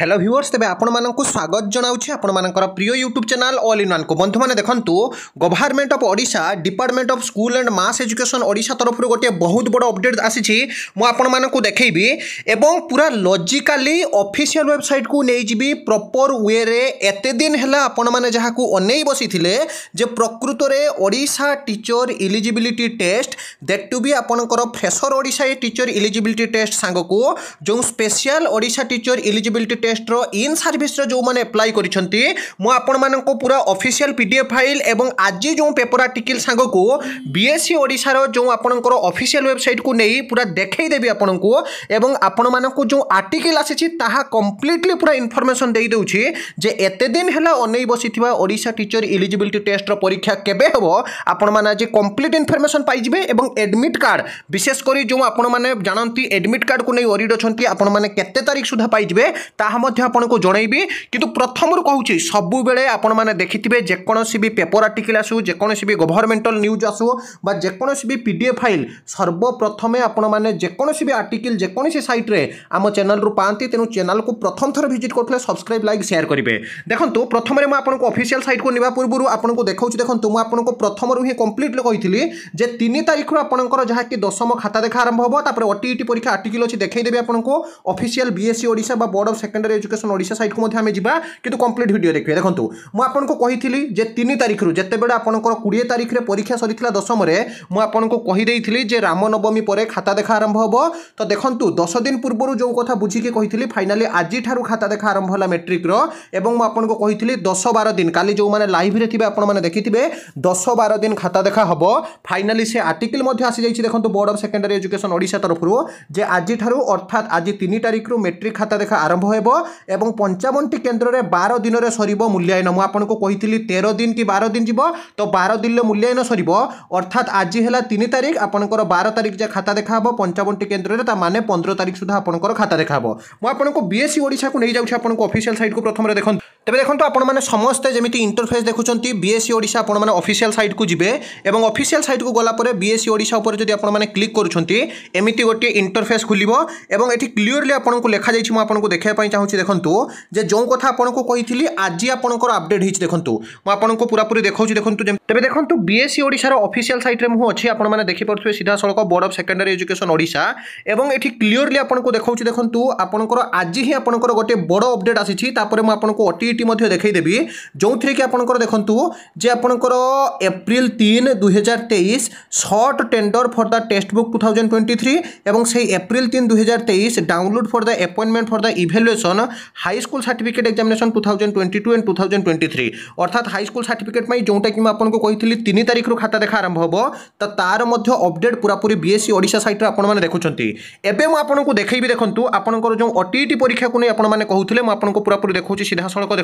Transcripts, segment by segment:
hello viewers তেমন আপনার স্বাগত জনাওছি আপনার প্রিয় ইউট্যুব চ্যানেল অল ইন ওয়ানকু বন্ধু মানে দেখুন government of Odisha department of school and mass education Odisha তরফর গোটিয়ে বহুত বড় অপডেট আসিছি মু আপনার দেখেবি এবং পুরা লজিকালি অফিসিয়াল ওয়েবসাইট কু নিয়েযি প্রপর ওয়েরে এতে দিন হলে আপনার যা অনেই বসিলে যে প্রকৃতরে Odisha teacher eligibility test that to be আপনার fresher Odisha teacher eligibility test সাংকু যে স্পেশাল ওড়শা টিচর ইলিজিবিলিটি টেস্টর ইন সার্ভিসর যে আপ্লাই করছেন মু আপনার পুরা অফিসিয়াল পিডিএফ ফাইল এবং আজি যে পেপর আর্টিকল সাংকু বিএসসি ওড়শার যে আপনার অফিসিয়াল ওয়েবসাইট কু নেই পুরা দেখাই দেবি আপনার এবং আপন মানুষ যে আর্টিকল আসিছি তাহা কমপ্লিটলি পুরা ইনফরমেসন দিয়ে দেছি যে এতে দিন হল অনেই বসি ওড়শা টিচর ইলিজিবিলিটি টেস্টর পরীক্ষা কেবে হব আপন মানে আজ কমপ্লিট ইনফরমেসন পাইবে এবং এডমিট কার্ড বিশেষ করে যে আপন মানে জাঁতি এডমিট কার্ড কু নেই ওরিড অনেক আপন মানে কেতে তারিখ সুদ্ধা পাইবে তাহ ତାହା ମଧ୍ୟ ଆପଣଙ୍କୁ ଜଣାଇବି କିନ୍ତୁ ପ୍ରଥମରୁ କହୁଛି ସବୁବେଳେ ଆପଣମାନେ ଦେଖିଥିବେ ଯେକୌଣସି ବି ପେପର୍ ଆର୍ଟିକିଲ୍ ଆସୁ ଯେକୌଣସି ବି ଗଭର୍ଣ୍ଣମେଣ୍ଟାଲ୍ ନ୍ୟୁଜ୍ ଆସୁ ବା ଯେକୌଣସି ବି ପି ଡି ଏଫ୍ ଫାଇଲ୍ ସର୍ବପ୍ରଥମେ ଆପଣମାନେ ଯେକୌଣସି ବି ଆର୍ଟିକିଲ୍ ଯେକୌଣସି ସାଇଟ୍ରେ ଆମ ଚ୍ୟାନେଲ୍ରୁ ପାଆନ୍ତି ତେଣୁ ଚ୍ୟାନେଲ୍କୁ ପ୍ରଥମ ଥର ଭିଜିଟ୍ କରୁଥିଲେ ସବସ୍କ୍ରାଇବ୍ ଲାଇକ୍ ସେୟାର କରିବେ ଦେଖନ୍ତୁ ପ୍ରଥମରେ ମୁଁ ଆପଣଙ୍କୁ ଅଫିସିଆଲ୍ ସାଇଟ୍କୁ ନେବା ପୂର୍ବରୁ ଆପଣଙ୍କୁ ଦେଖାଉଛି ଦେଖନ୍ତୁ ମୁଁ ଆପଣଙ୍କୁ ପ୍ରଥମରୁ ହିଁ କମ୍ପ୍ଲିଟଲି କହିଥିଲି ଯେ ତିନି ତାରିଖରୁ ଆପଣଙ୍କର ଯାହାକି ଦଶମ ଖାତା ଦେଖା ଆରମ୍ଭ ହେବ ତାପରେ ଓ ଟି ପରୀକ୍ଷା ଆର୍ଟିକିଲ୍ ଅଛି ଦେଖେଇଦେବି ଆପଣଙ୍କୁ ଅଫିସିଆଲ୍ ବିଏସ୍ସି ଓଡ଼ିଶା ବା board of second standard education Odisha ସାଇଟ୍କୁ ମଧ୍ୟ ଆମେ ଯିବା କିନ୍ତୁ କମ୍ପ୍ଲିଟ୍ ଭିଡ଼ିଓ ଦେଖିବେ ଦେଖନ୍ତୁ ମୁଁ ଆପଣଙ୍କୁ କହିଥିଲି ଯେ ତିନି ତାରିଖରୁ ଯେତେବେଳେ ଆପଣଙ୍କର କୋଡ଼ିଏ ତାରିଖରେ ପରୀକ୍ଷା ସରିଥିଲା ଦଶମରେ ମୁଁ ଆପଣଙ୍କୁ କହିଦେଇଥିଲି ଯେ ରାମନବମୀ ପରେ ଖାତା ଦେଖା ଆରମ୍ଭ ହେବ ତ ଦେଖନ୍ତୁ ଦଶ ଦିନ ପୂର୍ବରୁ ଯେଉଁ କଥା ବୁଝିକି କହିଥିଲି ଫାଇନାଲି ଆଜିଠାରୁ ଖାତା ଦେଖା ଆରମ୍ଭ ହେଲା ମେଟ୍ରିକର ଏବଂ ମୁଁ ଆପଣଙ୍କୁ କହିଥିଲି ଦଶ ବାର ଦିନ କାଲି ଯେଉଁମାନେ ଲାଇଭ୍ରେ ଥିବେ ଆପଣମାନେ ଦେଖିଥିବେ ଦଶ ବାର ଦିନ ଖାତା ଦେଖା ହେବ ଫାଇନାଲି ସେ ଆର୍ଟିକଲ ମଧ୍ୟ ଆସିଯାଇଛି ଦେଖନ୍ତୁ board of secondary education Odisha ତରଫରୁ ଯେ ଆଜିଠାରୁ ଅର୍ଥାତ୍ ଆଜି ତିନି ତାରିଖରୁ মেট্রিক ଖାତା ଦେଖା ଆରମ୍ଭ ହେବ এবং পঞ্চাবনটি কেন্দ্রে বার দিনরে সরব মূল্যায়ন মু আপনার কইলি তের দিন কি বার দিন যাব তো বার দিনে মূল্যায়ন সরব অর্থাৎ আজি হল তিন তারিখ আপনার বার তারিখ যা খাতা দেখা হব পঞ্চাবনটি কেন্দ্রে তা মানে পনেরো তারিখ সুদ্ধা আপনার খাতা দেখা হব মু আপনার বিএসসি ওড়শাকে নিয়ে যাচ্ছি আপনার অফিসিয়াল সাইট প্রথমে দেখুন ତେବେ ଦେଖନ୍ତୁ ଆପଣମାନେ ସମସ୍ତେ ଯେମିତି ଇଣ୍ଟରଫେସ୍ ଦେଖୁଛନ୍ତି ବିଏସ୍ସି ଓଡ଼ିଶା ଆପଣମାନେ ଅଫିସିଆଲ୍ ସାଇଟ୍କୁ ଯିବେ ଏବଂ ଅଫିସିଆଲ୍ ସାଇଟ୍କୁ ଗଲା ପରେ ବିଏସ୍ସି ଓଡ଼ିଶା ଉପରେ ଯଦି ଆପଣମାନେ କ୍ଲିକ୍ କରୁଛନ୍ତି ଏମିତି ଗୋଟିଏ ଇଣ୍ଟରଫେସ୍ ଖୋଲିବ ଏବଂ ଏଠି କ୍ଲିଅରଲି ଆପଣଙ୍କୁ ଲେଖାଯାଇଛି ମୁଁ ଆପଣଙ୍କୁ ଦେଖାଇବା ପାଇଁ ଚାହୁଁଛି ଦେଖନ୍ତୁ ଯେ ଯେଉଁ କଥା ଆପଣଙ୍କୁ କହିଥିଲି ଆଜି ଆପଣଙ୍କର ଅପଡେଟ୍ ହେଇଛି ଦେଖନ୍ତୁ ମୁଁ ଆପଣଙ୍କୁ ପୁରାପୁରି ଦେଖାଉଛି ଦେଖନ୍ତୁ ତେବେ ଦେଖନ୍ତୁ ବିଏସ୍ସି ଓଡ଼ିଶାର ଅଫିସିଆଲ୍ ସାଇଟ୍ରେ ମୁଁ ଅଛି ଆପଣମାନେ ଦେଖିପାରୁଥିବେ ସିଧାସଳଖ board of secondary education Odisha ଏବଂ ଏଠି କ୍ଲିଅରଲି ଆପଣଙ୍କୁ ଦେଖାଉଛି ଦେଖନ୍ତୁ ଆପଣଙ୍କର ଆଜି ହିଁ ଆପଣଙ୍କର ଗୋଟିଏ ବଡ଼ ଅପଡେଟ୍ ଆସିଛି ତାପରେ ମୁଁ ଆପଣଙ୍କୁ ଓଟିଇ ଦୁଇଟି ମଧ୍ୟ ଦେଖାଇଦେବି ଯେଉଁଥିରେ କି ଆପଣଙ୍କର ଦେଖନ୍ତୁ ଯେ ଆପଣଙ୍କର ଏପ୍ରିଲ ତିନି ଦୁଇହଜାର ତେଇଶ short tender for the text book two thousand twenty three ଏବଂ ସେଇ ଏପ୍ରିଲ ତିନି ଦୁଇହଜାର ତେଇଶ download for the appointment for the evaluation high school certificate examination two thousand twenty two and two thousand twenty three ଅର୍ଥାତ୍ high school certificate ପାଇଁ ଯେଉଁଟା ମୁଁ ଆପଣଙ୍କୁ କହିଥିଲି ତିନି ତାରିଖରୁ ଖାତା ଦେଖା ଆରମ୍ଭ ହେବ ତ ତା'ର ମଧ୍ୟ ଅପଡେଟ୍ ପୁରାପୁରି ବି ଏସ୍ ସି ଓଡ଼ିଶା ସାଇଟ୍ରେ ଆପଣମାନେ ଦେଖୁଛନ୍ତି ଏବେ ମୁଁ ଆପଣଙ୍କୁ ଦେଖେଇବି ଦେଖନ୍ତୁ ଆପଣଙ୍କର ଯେଉଁ ଓଟିଇଟି ପରୀକ୍ଷାକୁ ନେଇ ଆପଣମାନେ କହୁଥିଲେ ମୁଁ ଆପଣଙ୍କୁ ପୁରାପୁରି ଦେଖାଉଛି ସିଧାସଳଖ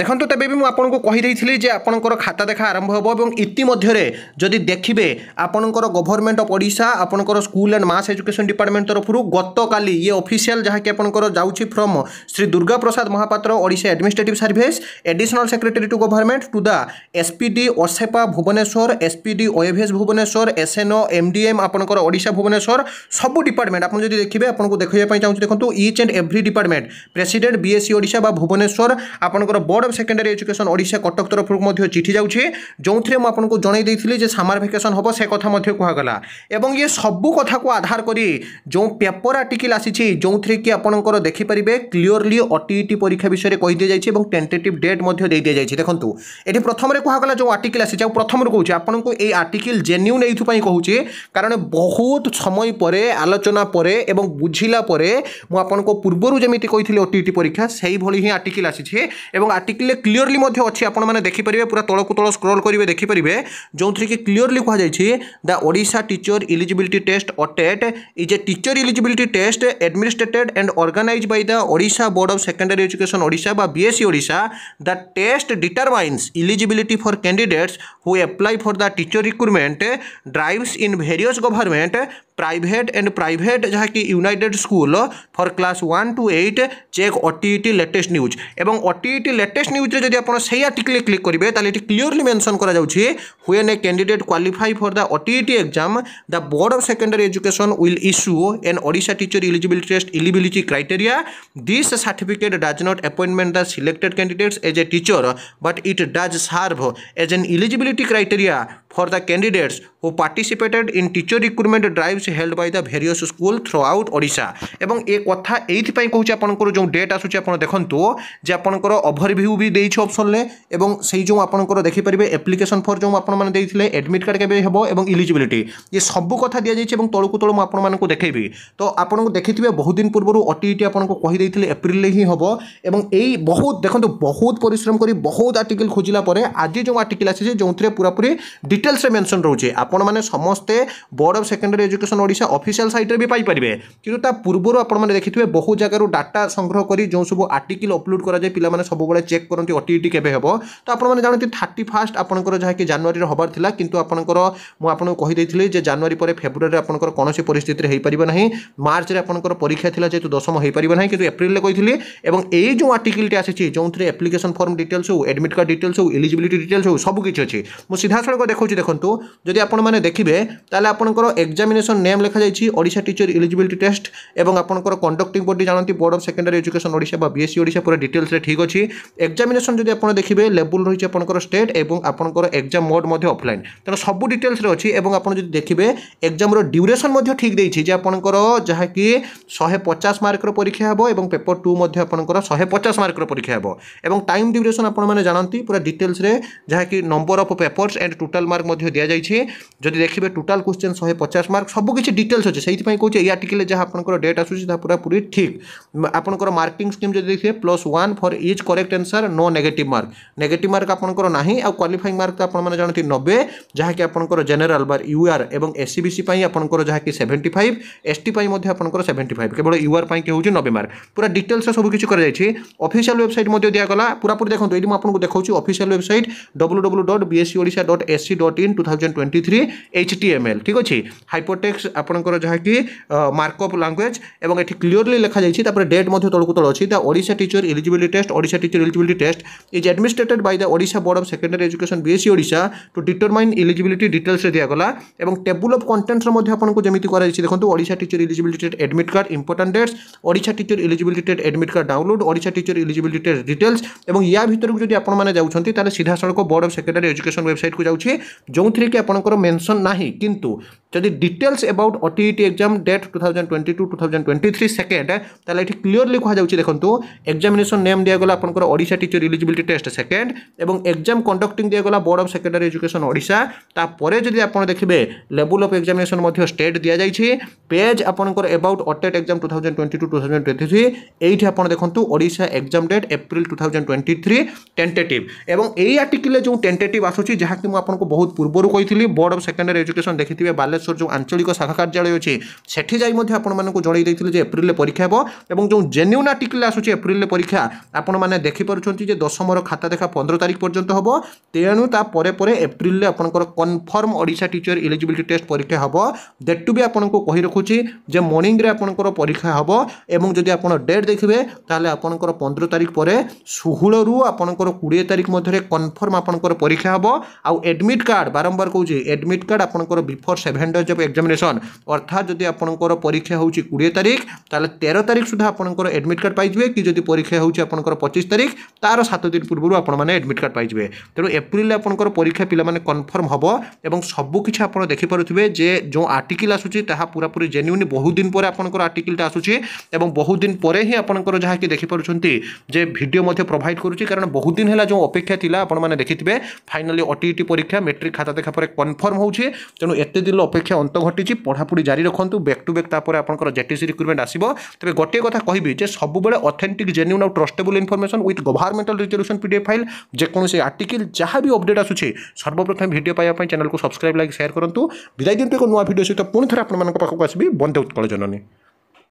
দেখন্তু তেবে বি মু আপনার কহিদেইছিলি যে আপনার খাতা দেখা আরম্ভ হব এবং ইতিমধ্যে যদি দেখবে আপনার গভর্নমেন্ট অফ ওড়শা আপনার school and mass education department তরফর গতকালি ইয়ে অফিসিয়াল যা কি আপনার যাচ্ছি from Shri Durga Prasad Mahapatra Odisha administrative service additional secretary to government to the SPD OSEPA Bhubaneswar SPD OAVS Bhubaneswar SNO MDM আপনার ওড়শা ভুবনেশ্বর সবু ডিপার্টমেন্ট আপনার যদি দেখবে আপনার দেখাইয়া চাহুছি দেখুন each and every department president BSE Odisha বা ভুবনেশ্বর আপনার বড় board of secondary education Odisha Cuttack ତରଫରୁ ମଧ୍ୟ ଚିଠି ଯାଉଛି ଯେଉଁଥିରେ ମୁଁ ଆପଣଙ୍କୁ ଜଣାଇ ଦେଇଥିଲି ଯେ ସାମର ଭେକେସନ୍ ହେବ ସେ କଥା ମଧ୍ୟ କୁହାଗଲା ଏବଂ ଇଏ ସବୁ କଥାକୁ ଆଧାର କରି ଯେଉଁ ପେପର୍ ଆର୍ଟିକିଲ୍ ଆସିଛି ଯେଉଁଥିରେ କି ଆପଣଙ୍କର ଦେଖିପାରିବେ କ୍ଲିଅରଲି ଓଟିଇଟି ପରୀକ୍ଷା ବିଷୟରେ କହିଦିଆଯାଇଛି ଏବଂ ଟେଣ୍ଟେଟିଭ୍ ଡେଟ୍ ମଧ୍ୟ ଦେଇ ଦିଆଯାଇଛି ଦେଖନ୍ତୁ ଏଠି ପ୍ରଥମରେ କୁହାଗଲା ଯେଉଁ ଆର୍ଟିକିଲ୍ ଆସିଛି ଆଉ ପ୍ରଥମରୁ କହୁଛି ଆପଣଙ୍କୁ ଏଇ ଆର୍ଟିକିଲ୍ ଜେନ୍ୟୁନ୍ ଏଇଥିପାଇଁ କହୁଛି କାରଣ ବହୁତ ସମୟ ପରେ ଆଲୋଚନା ପରେ ଏବଂ ବୁଝିଲା ପରେ ମୁଁ ଆପଣଙ୍କୁ ପୂର୍ବରୁ ଯେମିତି କହିଥିଲି ଓଟିଇଟି ପରୀକ୍ଷା ସେଇଭଳି ହିଁ ଆର୍ଟିକିଲ୍ ଆସିଛି ଏବଂ ଆର୍ଟିକିଲ୍ লিখলে ক্লিয়রলি মধ্যে অছি আপনার দেখিপারে পুরা তলকু তল স্ক্রল করবে দেখিপারে যেথিরে কি ক্লিয়রলি কুহযাই the Odisha teacher eligibility test OTET is a teacher eligibility test administered and organise by the Odisha board of secondary education Odisha বা BSE Odisha the test determines eligibility for candidates who apply for the teacher recruitment drives in various government private and private जहाँकि united school for class one two eight check OTET latest news एवं OTET latest news जदि आप सही article click करेंगे ताले ये clearly mention करा जाउछि when a candidate qualify for the OTET exam the board of secondary education will issue an Odisha teacher eligibility test eligibility criteria this certificate does not appointment the selected candidates as a teacher but it does serve as an eligibility criteria for the candidates who participated in teacher recruitment drives held by the various school throughout Odisha এবং এ কথা এইথিপাই কହୁଛି ଆପଣଙ୍କର ଯେଉଁ date ଆସୁଛି ଆପଣ ଦେଖନ୍ତୁ ଯେ ଆପଣଙ୍କର overview ବି ଦେଇଛି ଅପସନ୍ରେ ଏବଂ ସେଇ ଯେଉଁ ଆପଣଙ୍କର ଦେଖିପାରିବେ ଆପ୍ଲିକେସନ୍ ଫର୍ ଯେଉଁ ଆପଣମାନେ ଦେଇଥିଲେ ଆଡ଼ମିଟ୍ କାର୍ଡ଼ କେବେ ହେବ ଏବଂ ଇଲିଜିବିଲିଟି ଏ ସବୁ କଥା ଦିଆଯାଇଛି ଏବଂ ତଳକୁ ତଳ ମୁଁ ଆପଣମାନଙ୍କୁ ଦେଖେଇବି ତ ଆପଣଙ୍କୁ ଦେଖିଥିବେ ବହୁତ ଦିନ ପୂର୍ବରୁ ଓ ଟି ଇ ଟି ଆପଣଙ୍କୁ କହିଦେଇଥିଲେ ଏପ୍ରିଲରେ ହିଁ ହେବ ଏବଂ ଏଇ ବହୁତ ଦେଖନ୍ତୁ ବହୁତ ପରିଶ୍ରମ କରି ବହୁତ ଆର୍ଟିକଲ୍ ଖୋଜିଲା ପରେ ଆଜି ଯେଉଁ ଆର୍ଟିକଲ୍ ଆସିଛି ଯେଉଁଥିରେ ପୁରାପୁରି ডিটেলসে মেনশন রয়েছে আপনার সমস্তে board of secondary education Odisha official সাইট্রে বি পাইপারে কিন্তু তা পূর্বর আপনার দেখিথে বহু জায়গার ডাটা সংগ্রহ করে যে সব আর্টিকল অপলোড করা যায় পিলামানে সবুলে চেক করতে অটিইটি কেবে হব তো আপনার জাঁতি থার্টি ফার্স্ট আপনার যা কি জানুয়ারি হবার লা কিন্তু আপনার মু আপনার কহিদি যে জানুয়ারি পরে ফেব্রুয়ারি আপনার কোণী পরিস্থিতির হয়ে পার না মার্চরে আপনার পরীক্ষা লা যেহেতু দশম হয়ে পার না কিন্তু এপ্রিলে কে এবং এই যে আর্টিকলটি আসছে যে আপ্লিকেশন ফর্ম ডিটেলস হোক এডমিট কার্ড ডিটেলস হোক এলিজিবিলিটি ডিটেলস হোক সবুকিছি অছি মু সিধাসলখ দেখুছি ହେଉଛି ଦେଖନ୍ତୁ ଯଦି ଆପଣମାନେ ଦେଖିବେ ତାହେଲେ ଆପଣଙ୍କର ଏକ୍ଜାମିନେସନ୍ ନେମ୍ ଲେଖାଯାଇଛି ଓଡ଼ିଶା ଟିଚର ଇଲିଜିବିଲିଟି ଟେଷ୍ଟ ଏବଂ ଆପଣଙ୍କର କଣ୍ଡକ୍ଟିଂ ବଡି ଜାଣନ୍ତି board of secondary education Odisha ବା ବିଏସ୍ସି ଓଡ଼ିଶା ପୁରା ଡିଟେଲ୍ସରେ ଠିକ୍ ଅଛି ଏକ୍ଜାମିନେସନ୍ ଯଦି ଆପଣ ଦେଖିବେ ଲେବୁଲ୍ ରହିଛି ଆପଣଙ୍କର ଷ୍ଟେଟ୍ ଏବଂ ଆପଣଙ୍କର ଏକ୍ଜାମ୍ ମୋଡ୍ ମଧ୍ୟ ଅଫଲାଇନ୍ ତେଣୁ ସବୁ ଡିଟେଲ୍ସରେ ଅଛି ଏବଂ ଆପଣ ଯଦି ଦେଖିବେ ଏକ୍ଜାମ୍ର ଡ୍ୟୁରେସନ୍ ମଧ୍ୟ ଠିକ୍ ଦେଇଛି ଯେ ଆପଣଙ୍କର ଯାହାକି ଶହେ ପଚାଶ ମାର୍କର ପରୀକ୍ଷା ହେବ ଏବଂ ପେପର ଟୁ ମଧ୍ୟ ଆପଣଙ୍କର ଶହେ ପଚାଶ ମାର୍କର ପରୀକ୍ଷା ହେବ ଏବଂ ଟାଇମ୍ ଡ୍ୟୁରେସନ୍ ଆପଣମାନେ ଜାଣନ୍ତି ପୁରା ଡିଟେଲ୍ସରେ ଯାହାକି number of papers and total mark mark মধ্যে দিয়েছে যদি দেখবে টোটাল কোশ্চেন শহে পচাশ মার্ক সবু কিছু ডিটেলস অছে সেইপাই কৌছে এই আর্টিকেলে যা আপনার ডেট আসুচি তা পুরাপুরি ঠিক আপনার মার্কিং স্কিম যদি দেখবে plus one for each correct answer no negative mark negative mark আপনার না আলিফাইং মার্ক তো আপনার জাঁতি নবে যা কি আপনার জেনেল বা ইউআর এবং এসসিবিসি আপনার যা কি সেভেন্টি ফাইভ এসটি আপনার সেভেন্টি ফাইভ কেবল ইউআর কি হচ্ছে নবে মার্ক পুরা ডিটেলসে সব কিছু করা যাই অফিসিয়াল ওয়েবসাইট মধ্যে দিয়াগলা পুরাপুরি দেখুন এটি আপনার দেখাচ্ছি official website W W dot BSE Odisha dot SC dot fourteen two thousand twenty three H T M L ঠিক ଅଛି ହାଇପରଟେକ୍ସ ଆପଣଙ୍କର ଯାହାକି ମାର୍କଅପ୍ ଲାଙ୍ଗୁଏଜ୍ ଏବଂ ଏଠି କ୍ଲିଅରଲି ଲେଖାଯାଇଛି ତାପରେ ଡେଟ୍ ମଧ୍ୟ ତଳକୁ ତଳ ଅଛି the Odisha teacher eligibility test Odisha teacher eligibility test is administered by the Odisha board of secondary education BSE Odisha to determine eligibility ଡିଟେଲ୍ସରେ ଦିଆଗଲା ଏବଂ ଟେବୁଲ୍ ଅଫ୍ କଣ୍ଟେଣ୍ଟର ମଧ୍ୟ ଆପଣଙ୍କୁ ଯେମିତି କରାଯାଇଛି ଦେଖନ୍ତୁ Odisha teacher eligibility test admit card important dates Odisha teacher eligibility test admit card download Odisha teacher eligibility test details ଏବଂ ୟା ଭିତରକୁ ଯଦି ଆପଣମାନେ ଯାଉଛନ୍ତି ତାହେଲେ ସିଧାସଳଖ ବୋର୍ଡ଼ ଅଫ୍ ସେକେଣ୍ଡାରୀ ଏଜୁକେସନ୍ ୱେବସାଇଟ୍କୁ ଯାଉଛି ଯେଉଁଥିରେ କି ଆପଣଙ୍କର ମେନସନ୍ ନାହିଁ କିନ୍ତୁ যদি details about OTET exam date two thousand twenty two two thousand twenty three second তাহলে এটি ক্লিয়রলি কুহাযাচ্ছে দেখুন এক্সামিনেসন নেম দিয়েগলা আপনার Odisha teacher eligibility test second এবং এক্সাম কন্ডক্টিং দিয়েগলা board of secondary education Odisha তাপরে যদি আপনার দেখবে লেভেল অফ এক্সামিনেসন স্টেট দিয়াযাই পেজ আপনার about OTET exam two thousand twenty two two thousand twenty three এইটি আপনার দেখুন Odisha exam date April two thousand twenty three tentative এবং এই আর্টিকলে যে টেন্টেটিভ আসুচি যা কি আপনার বহু পূর্বর কে বোর্ড অফ সেকেন্ডারি এজুকেশন দেখি বালে ବାଲେଶ୍ୱର ଯେଉଁ ଆଞ୍ଚଳିକ ଶାଖା କାର୍ଯ୍ୟାଳୟ ଅଛି ସେଠି ଯାଇ ମଧ୍ୟ ଆପଣମାନଙ୍କୁ ଜଣାଇ ଦେଇଥିଲି ଯେ ଏପ୍ରିଲରେ ପରୀକ୍ଷା ହେବ ଏବଂ ଯେଉଁ ଜେନ୍ୟୁନ୍ ଆର୍ଟିକଲ୍ ଆସୁଛି ଏପ୍ରିଲରେ ପରୀକ୍ଷା ଆପଣମାନେ ଦେଖିପାରୁଛନ୍ତି ଯେ ଦଶମର ଖାତା ଦେଖା ପନ୍ଦର ତାରିଖ ପର୍ଯ୍ୟନ୍ତ ହେବ ତେଣୁ ତା ପରେ ପରେ ଏପ୍ରିଲରେ ଆପଣଙ୍କର confirm Odisha teacher eligibility test ପରୀକ୍ଷା ହେବ ଦେଟ୍ ଟୁ ବି ଆପଣଙ୍କୁ କହି ରଖୁଛି ଯେ ମର୍ଣ୍ଣିଂରେ ଆପଣଙ୍କର ପରୀକ୍ଷା ହେବ ଏବଂ ଯଦି ଆପଣ ଡେଟ୍ ଦେଖିବେ ତାହେଲେ ଆପଣଙ୍କର ପନ୍ଦର ତାରିଖ ପରେ ଷୋହଳରୁ ଆପଣଙ୍କର କୋଡ଼ିଏ ତାରିଖ ମଧ୍ୟରେ କନଫର୍ମ ଆପଣଙ୍କର ପରୀକ୍ଷା ହେବ ଆଉ ଏଡ଼ମିଟ୍ କାର୍ଡ଼ ବାରମ୍ବାର କହୁଛି ଏଡ଼ମିଟ୍ କାର୍ଡ଼ ଆପଣଙ୍କର before seven standard of examination অর্থাৎ যদি আপনার পরীক্ষা হচ্ছে কোড়িয়ে তারিখ তাহলে তের তারিখ সুদ্ধা আপনার এডমিট কার্ড পাইবে কি যদি পরীক্ষা হচ্ছে আপনার পঁচিশ তারিখ তার সাত দিন পূর্ব আপনার এডমিট কার্ড পাইবে তেমন এপ্রিলে আপনার পরীক্ষা পিলামানে কনফর্ম হব এবং সবুকিছি আপনার দেখিপারে যে যে আর্টিকল আসুচি তাহা পুরাপুরি জেনুইন বহুদিন পরে আপনার আর্টিকলটা আসুচি এবং বহুদিন পরে হি আপনার যা কি দেখিপারুচ্ছেন যে ভিডিও মধ্যে প্রোভাইড করুছি কারণ বহুদিন হল যে অপেক্ষা লা আপনার দেখিবে ফাইনালি ওটিইটি পরীক্ষা মেট্রিক খাতা দেখা পরে কনফর্ম হচ্ছে তেমন এত দিন অপেক্ষা অপেক্ষা অন্ত ঘটিছি পড়াপড়ি জারি রাখতু ব্যাক টু ব্যাক তাপরে আপনার জেটিসি রিক্রুটমেন্ট আসব তবে গোটিয়ে কথা কবি যে সবুলে অথেন্টিক জেনুইন আউ trustable information with governmental resolution PDF file যেকোন আর্টিকেল যা বি অপডেট আসুছে সর্বপ্রথমে ভিডিও পাওয়া চ্যানেলকে সবসক্রাইব লাইক সেয়ার করতু বিদায় দিন এক নয় ভিডিও সহ পুঁ থে আপনার পাখক আসবি বন্ধে উৎকল জননী